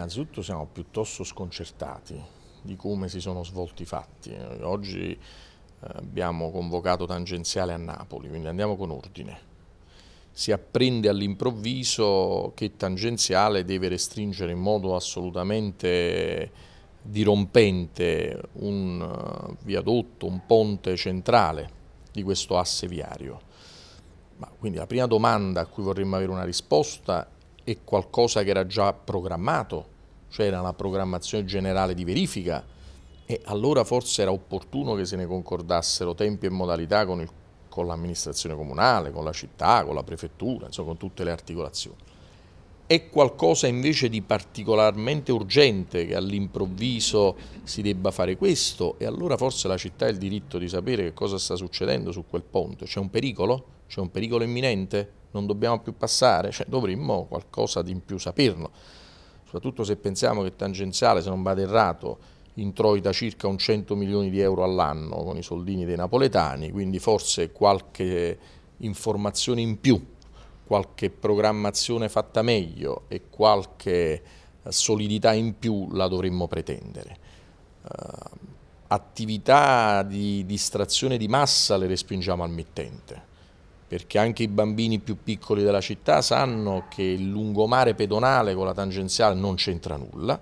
innanzitutto siamo piuttosto sconcertati di come si sono svolti i fatti. Oggi eh, abbiamo convocato tangenziale a Napoli, quindi andiamo con ordine. Si apprende all'improvviso che tangenziale deve restringere in modo assolutamente dirompente un eh, viadotto, un ponte centrale di questo asse viario. Ma quindi la prima domanda a cui vorremmo avere una risposta è qualcosa che era già programmato c'era cioè, una programmazione generale di verifica e allora forse era opportuno che se ne concordassero tempi e modalità con, con l'amministrazione comunale, con la città, con la prefettura, insomma con tutte le articolazioni. È qualcosa invece di particolarmente urgente che all'improvviso si debba fare questo e allora forse la città ha il diritto di sapere che cosa sta succedendo su quel ponte. C'è un pericolo? C'è un pericolo imminente? Non dobbiamo più passare? Cioè, dovremmo qualcosa di in più saperlo soprattutto se pensiamo che tangenziale, se non vado errato, introita circa un 100 milioni di euro all'anno con i soldini dei napoletani, quindi forse qualche informazione in più, qualche programmazione fatta meglio e qualche eh, solidità in più la dovremmo pretendere. Uh, attività di distrazione di massa le respingiamo al mittente perché anche i bambini più piccoli della città sanno che il lungomare pedonale con la tangenziale non c'entra nulla,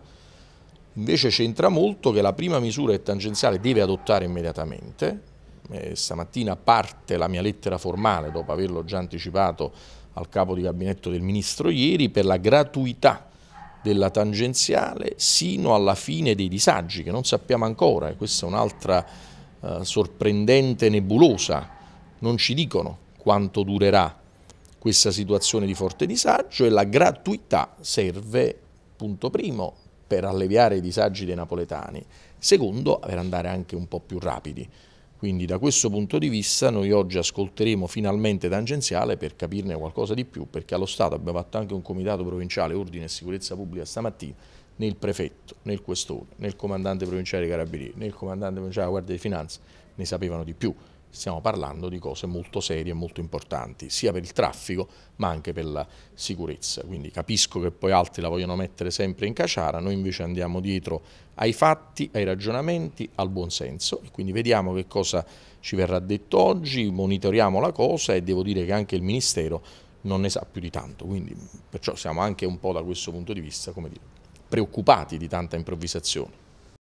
invece c'entra molto che la prima misura che tangenziale deve adottare immediatamente, eh, stamattina parte la mia lettera formale dopo averlo già anticipato al capo di gabinetto del Ministro ieri per la gratuità della tangenziale sino alla fine dei disagi che non sappiamo ancora e questa è un'altra eh, sorprendente nebulosa, non ci dicono quanto durerà questa situazione di forte disagio e la gratuità serve, punto primo, per alleviare i disagi dei napoletani, secondo per andare anche un po' più rapidi. Quindi da questo punto di vista noi oggi ascolteremo finalmente tangenziale per capirne qualcosa di più, perché allo Stato abbiamo fatto anche un comitato provinciale ordine e sicurezza pubblica stamattina, nel prefetto, nel questore, nel comandante provinciale dei carabinieri, nel comandante provinciale della Guardia di Finanza ne sapevano di più stiamo parlando di cose molto serie e molto importanti, sia per il traffico ma anche per la sicurezza. Quindi capisco che poi altri la vogliono mettere sempre in caciara, noi invece andiamo dietro ai fatti, ai ragionamenti, al buonsenso e quindi vediamo che cosa ci verrà detto oggi, monitoriamo la cosa e devo dire che anche il Ministero non ne sa più di tanto, quindi perciò siamo anche un po' da questo punto di vista, come dire, preoccupati di tanta improvvisazione.